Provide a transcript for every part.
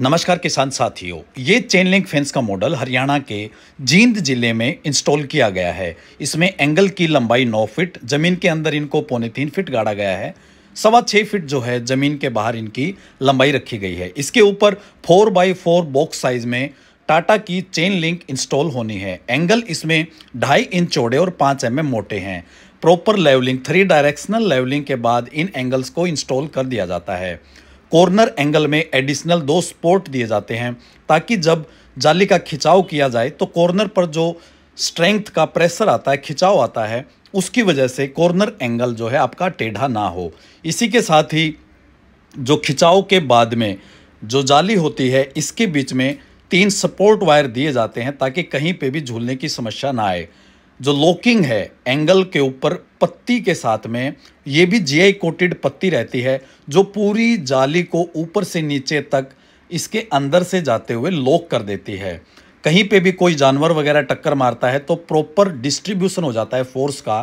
नमस्कार किसान साथियों ये चेन लिंक फेंस का मॉडल हरियाणा के जींद जिले में इंस्टॉल किया गया है इसमें एंगल की लंबाई 9 फीट जमीन के अंदर इनको पौने तीन फिट गाड़ा गया है सवा छः फिट जो है ज़मीन के बाहर इनकी लंबाई रखी गई है इसके ऊपर four by four box size में टाटा की चेन लिंक इंस्टॉल होनी है एंगल इसमें ढाई इंच चौड़े और पाँच एम mm मोटे हैं proper levelling three directional levelling के बाद इन एंगल्स को इंस्टॉल कर दिया जाता है कॉर्नर एंगल में एडिशनल दो स्पोर्ट दिए जाते हैं ताकि जब जाली का खिंचाव किया जाए तो कॉर्नर पर जो स्ट्रेंथ का प्रेशर आता है खिंचाव आता है उसकी वजह से कॉर्नर एंगल जो है आपका टेढ़ा ना हो इसी के साथ ही जो खिंचाव के बाद में जो जाली होती है इसके बीच में तीन सपोर्ट वायर दिए जाते हैं ताकि कहीं पे भी झूलने की समस्या ना आए जो लोकिंग है एंगल के ऊपर पत्ती के साथ में ये भी जीआई कोटेड पत्ती रहती है जो पूरी जाली को ऊपर से नीचे तक इसके अंदर से जाते हुए लॉक कर देती है कहीं पे भी कोई जानवर वगैरह टक्कर मारता है तो प्रॉपर डिस्ट्रीब्यूशन हो जाता है फोर्स का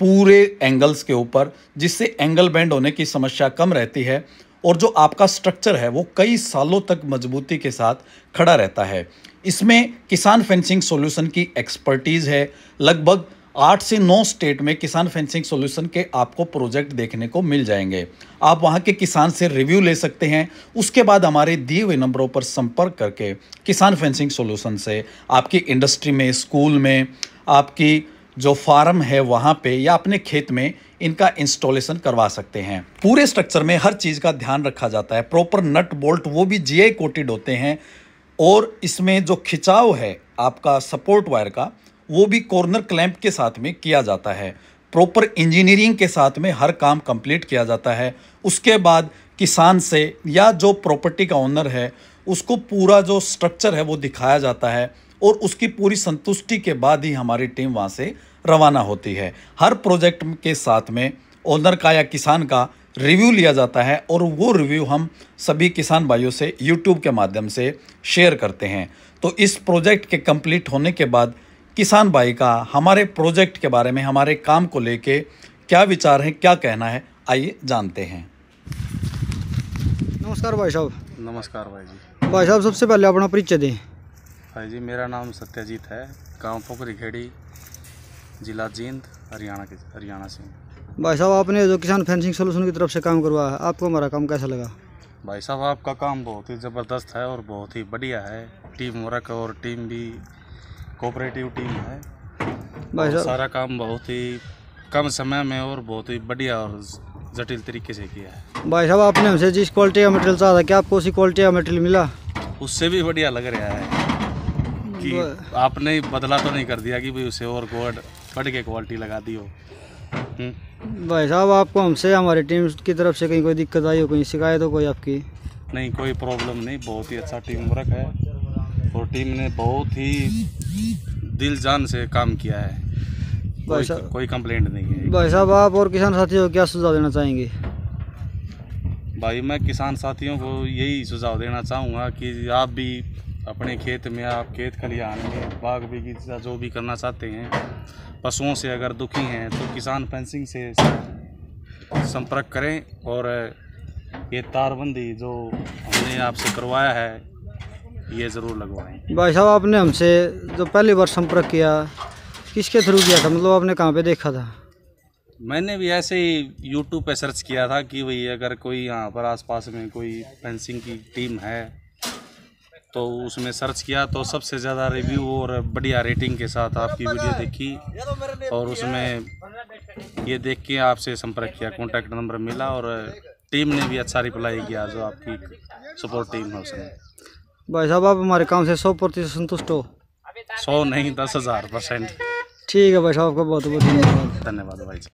पूरे एंगल्स के ऊपर जिससे एंगल बेंड होने की समस्या कम रहती है और जो आपका स्ट्रक्चर है वो कई सालों तक मजबूती के साथ खड़ा रहता है इसमें किसान फेंसिंग सॉल्यूशन की एक्सपर्टीज़ है लगभग आठ से नौ स्टेट में किसान फेंसिंग सॉल्यूशन के आपको प्रोजेक्ट देखने को मिल जाएंगे आप वहाँ के किसान से रिव्यू ले सकते हैं उसके बाद हमारे दिए हुए नंबरों पर संपर्क करके किसान फेंसिंग सॉल्यूशन से आपकी इंडस्ट्री में स्कूल में आपकी जो फार्म है वहाँ पे या अपने खेत में इनका इंस्टॉलेशन करवा सकते हैं पूरे स्ट्रक्चर में हर चीज़ का ध्यान रखा जाता है प्रॉपर नट बोल्ट वो भी जी कोटेड होते हैं और इसमें जो खिंचाव है आपका सपोर्ट वायर का वो भी कॉर्नर क्लैंप के साथ में किया जाता है प्रॉपर इंजीनियरिंग के साथ में हर काम कंप्लीट किया जाता है उसके बाद किसान से या जो प्रॉपर्टी का ओनर है उसको पूरा जो स्ट्रक्चर है वो दिखाया जाता है और उसकी पूरी संतुष्टि के बाद ही हमारी टीम वहाँ से रवाना होती है हर प्रोजेक्ट के साथ में ओनर का या किसान का रिव्यू लिया जाता है और वो रिव्यू हम सभी किसान भाइयों से यूट्यूब के माध्यम से शेयर करते हैं तो इस प्रोजेक्ट के कंप्लीट होने के बाद किसान भाई का हमारे प्रोजेक्ट के बारे में हमारे काम को लेके क्या विचार है क्या कहना है आइए जानते हैं नमस्कार भाई साहब नमस्कार भाई जी भाई साहब सबसे पहले अपना परिचय दें हाँ जी मेरा नाम सत्याजीत है गांव पोखरी खेड़ी जिला जींद हरियाणा के हरियाणा से भाई साहब आपने जो किसान फेंसिंग सोल्यूशन की तरफ से काम करवाया है आपको हमारा काम कैसा लगा भाई साहब आपका काम बहुत ही ज़बरदस्त है और बहुत ही बढ़िया है टीम वर्क और टीम भी कोऑपरेटिव टीम है भाई साहब सारा काम बहुत ही कम समय में और बहुत ही बढ़िया और जटिल तरीके से किया है भाई साहब आपने हमसे जिस क्वालिटी का मटेरियल चाहता क्या आपको उसी क्वालिटी का मटेरियल मिला उससे भी बढ़िया लग रहा है कि आपने बदला तो नहीं कर दिया कि भाई उसे और गोड बढ़ के क्वालिटी लगा दी हो हम्म? भाई साहब आपको हमसे हमारी टीम की तरफ से कहीं कोई दिक्कत आई हो कहीं शिकायत हो कोई आपकी नहीं कोई प्रॉब्लम नहीं बहुत ही अच्छा टीम वर्क है और टीम ने बहुत ही दिल जान से काम किया है कोई, कोई कंप्लेंट नहीं है भाई साहब आप और किसान साथियों को क्या सुझाव देना चाहेंगे भाई मैं किसान साथियों को यही सुझाव देना चाहूँगा कि आप भी अपने खेत में आप खेत खलिहान में बाग बगीचा जो भी करना चाहते हैं पशुओं से अगर दुखी हैं तो किसान फेंसिंग से संपर्क करें और ये तारबंदी जो हमने आपसे करवाया है ये ज़रूर लगवाएं भाई साहब आपने हमसे जो पहली बार संपर्क किया किसके थ्रू किया था मतलब आपने कहाँ पे देखा था मैंने भी ऐसे ही यूट्यूब पे सर्च किया था कि भाई अगर कोई यहाँ पर आसपास में कोई फेंसिंग की टीम है तो उसमें सर्च किया तो सबसे ज़्यादा रिव्यू और बढ़िया रेटिंग के साथ आपकी वीडियो देखी और उसमें ये देख के आपसे संपर्क किया कॉन्टैक्ट नंबर मिला और टीम ने भी अच्छा रिप्लाई किया जो आपकी सपोर्ट टीम है उसने भाई साहब आप हमारे काम से सौ प्रतिशत संतुष्ट हो सौ नहीं दस हज़ार परसेंट ठीक है भाई साहब आपका बहुत बहुत धन्यवाद धन्यवाद भाई